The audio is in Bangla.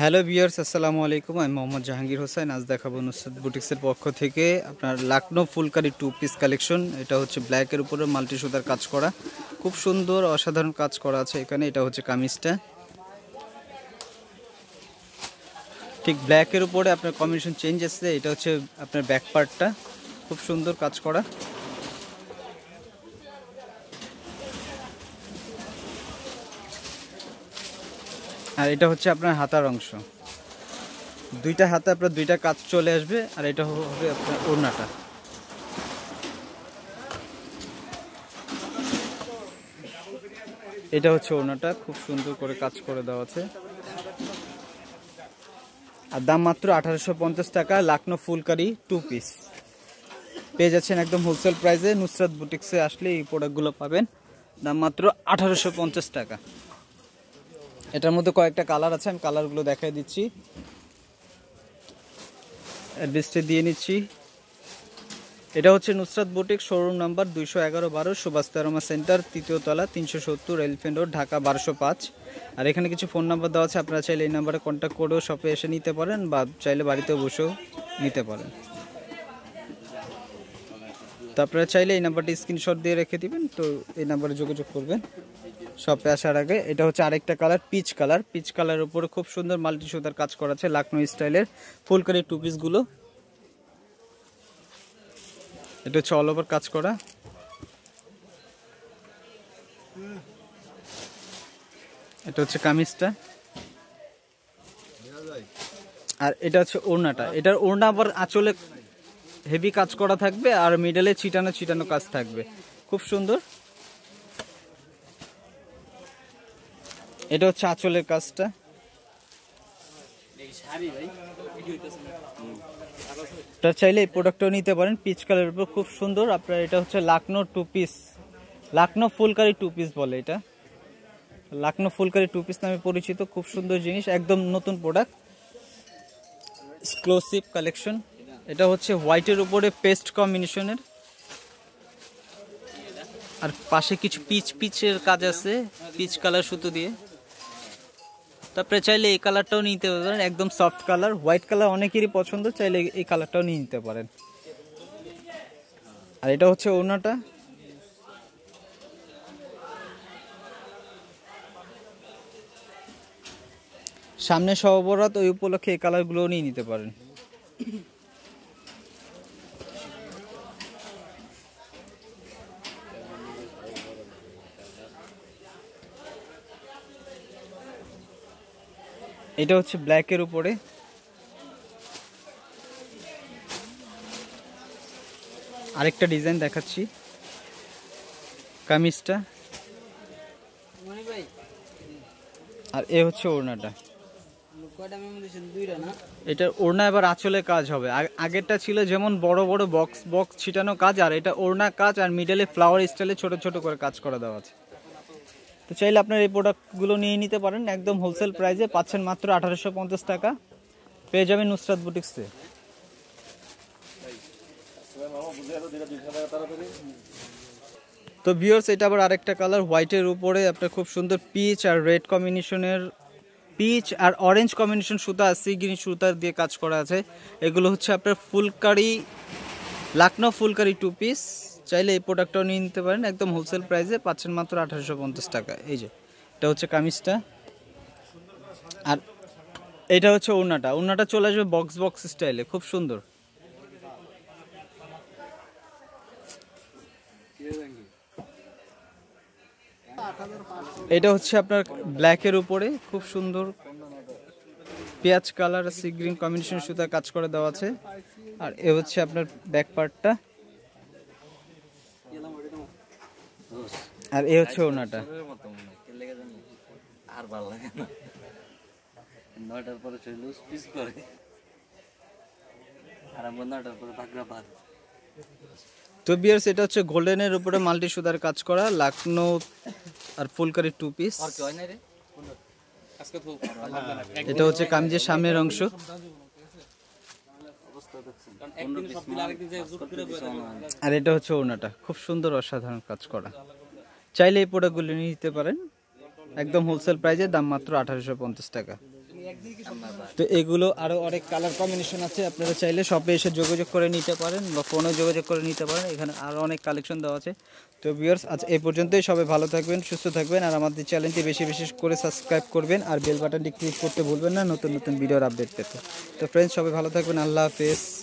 হ্যালো বিয়ার্স আসসালামু আলাইকুম আমি মোহাম্মদ জাহাঙ্গীর হোসেন আজ দেখাবো নুসরত বুটিক্সের পক্ষ থেকে আপনার Lucknow phulkari two piece collection এটা হচ্ছে ব্ল্যাকের উপরে মাল্টি সুতার কাজ করা খুব সুন্দর অসাধারণ কাজ করা আছে এখানে এটা হচ্ছে কামিজটা ঠিক ব্ল্যাকের উপরে আপনার কম্বিনেশন চেঞ্জ আসছে এটা হচ্ছে আপনার ব্যাক পার্টটা খুব সুন্দর কাজ করা আর এটা হচ্ছে আপনার হাতার অংশ দুইটা হাতে আপনার দুইটা কাজ চলে আসবে আর এটা হবে আপনার ওড়নাটা এটা হচ্ছে ওড়নাটা খুব সুন্দর করে কাজ করে দেওয়া আছে আর দাম মাত্র আঠারোশো টাকা লাকনো ফুলকারি টু পিস পেয়ে যাচ্ছেন একদম হোলসেল প্রাইসে নুসরাত বুটিক্সে আসলে এই প্রোডাক্টগুলো পাবেন দাম মাত্র আঠারোশো টাকা এটার মধ্যে কয়েকটা কালার আছে আমি কালারগুলো দেখাই দিচ্ছি অ্যাড্রেসটা দিয়ে নিচ্ছি এটা হচ্ছে নুসরাত বুটিক শোরুম নাম্বার দুইশো এগারো বারো সুভাষ সেন্টার তৃতীয় তলা তিনশো সত্তর এলিফেন্ট রোড ঢাকা বারোশো পাঁচ আর এখানে কিছু ফোন নাম্বার দেওয়া আছে আপনারা চাইলে এই নাম্বারে কন্ট্যাক্ট করেও শপে এসে নিতে পারেন বা চাইলে বাড়িতেও বসেও নিতে পারেন তো আপনারা চাইলে এই নাম্বারটি স্ক্রিনশট দিয়ে রেখে দিবেন তো এই নাম্বারে যোগাযোগ করবেন শপে আসার আগে এটা হচ্ছে আরেকটা কালার পিচ কালার পিচ কালারের উপরে খুব সুন্দর মাল্টি সুতার কাজ করা আছে লাকনো স্টাইলের ফুলকারি টু পিসগুলো এটা হচ্ছে অল ওভার কাজ করা এটা হচ্ছে কামিজটা আর এটা হচ্ছে ওড়নাটা এটার ওড়না আবার আঁচলে হেভি কাজ করা থাকবে আর মিডলে ছিটানো ছিটানো কাজ থাকবে খুব সুন্দর এটা হচ্ছে আঁচলের কাজটা এটা চাইলে এই প্রোডাক্টটা নিতে পারেন পিচ কালার উপর খুব সুন্দর আপনার এটা হচ্ছে Lucknow two piece Lucknow phulkari two piece বলে এটা লাকনো ফুলকারি টু পিস নামে পরিচিত খুব সুন্দর জিনিস একদম নতুন প্রোডাক্ট স্ক্লোসিভ কালেকশন এটা হচ্ছে হোয়াইটের উপরে পেস্ট কম্বিনেশনের আর পাশে কিছু পিচ পিচের কাজ আছে পিচ কালার সুতো দিয়ে তারপরে চাইলে এই কালারটাও নিতে পারেন একদম সফট কালার হোয়াইট কালার অনেকেরই পছন্দ চাইলে এই কালারটাও নিয়ে নিতে পারেন আর এটা হচ্ছে ওনাটা সামনে সহবরাত ওই উপলক্ষে এই কালারগুলোও নিয়ে নিতে পারেন এটা হচ্ছে ব্ল্যাকের উপরে আরেকটা ডিজাইন দেখাচ্ছি কামিজটা আর এ হচ্ছে ওড়নাটা এটা ওড়না এবার আঁচলে কাজ হবে আগেরটা ছিল যেমন বড় বড় বক্স বক্স ছিটানো কাজ আর এটা ওড়না কাজ আর মিডলে ফ্লাওয়ার স্টাইলে ছোট ছোট করে কাজ করা দেওয়া আছে তো চাইলে আপনার এই প্রোডাক্টগুলো নিয়ে নিতে পারেন একদম হোলসেল প্রাইসে পাচ্ছেন মাত্র আঠারোশো পঞ্চাশ টাকা পেয়ে যাবেন নুসরাত বুটিক্সে তো বিয়র্স এটা আবার আরেকটা কালার হোয়াইটের উপরে আপনার খুব সুন্দর পিচ আর রেড কম্বিনেশনের পিচ আর অরেঞ্জ কম্বিনেশন সুতা আর সিগ্রিন সুতা দিয়ে কাজ করা আছে এগুলো হচ্ছে আপনার ফুলকারি লাকনো ফুলকারি টু পিস চাইলে এই প্রোডাক্টটাও নিয়ে নিতে পারেন একদম হোলসেল প্রাইসে পাচ্ছেন মাত্র আঠারোশো পঞ্চাশ টাকা এই যে এটা হচ্ছে কামিজটা আর এটা হচ্ছে উন্নাটা উন্নাটা চলে আসবে বক্স বক্স স্টাইলে খুব সুন্দর এটা হচ্ছে আপনার ব্ল্যাকের উপরে খুব সুন্দর পেঁয়াজ কালার সি গ্রিন কম্বিনেশন সুতা কাজ করে দেওয়া আছে আর এ হচ্ছে আপনার ব্যাক পার্টটা আর এ হচ্ছে ওনাটা আর ভালো লাগে না নয়টার পরে করে আর নয়টার পরে তো বিয়ার্স এটা হচ্ছে গোল্ডেনের উপরে মাল্টি সুদার কাজ করা লাকনো আর ফুলকারি টু পিস এটা হচ্ছে কামিজের সামনের অংশ আর এটা হচ্ছে ওনাটা খুব সুন্দর অসাধারণ কাজ করা চাইলে এই প্রোডাক্টগুলো নিয়ে নিতে পারেন একদম হোলসেল প্রাইজে দাম মাত্র আঠারোশো পঞ্চাশ টাকা তো এগুলো আরও অনেক কালার কম্বিনেশন আছে আপনারা চাইলে শপে এসে যোগাযোগ করে নিতে পারেন বা ফোনে যোগাযোগ করে নিতে পারেন এখানে আরও অনেক কালেকশন দেওয়া আছে তো ভিউয়ার্স আজ এই পর্যন্তই সবাই ভালো থাকবেন সুস্থ থাকবেন আর আমাদের চ্যানেলটি বেশি বেশি করে সাবস্ক্রাইব করবেন আর বেল বাটনটি ক্লিক করতে ভুলবেন না নতুন নতুন ভিডিওর আপডেট পেতে তো ফ্রেন্ডস সবাই ভালো থাকবেন আল্লাহ হাফেজ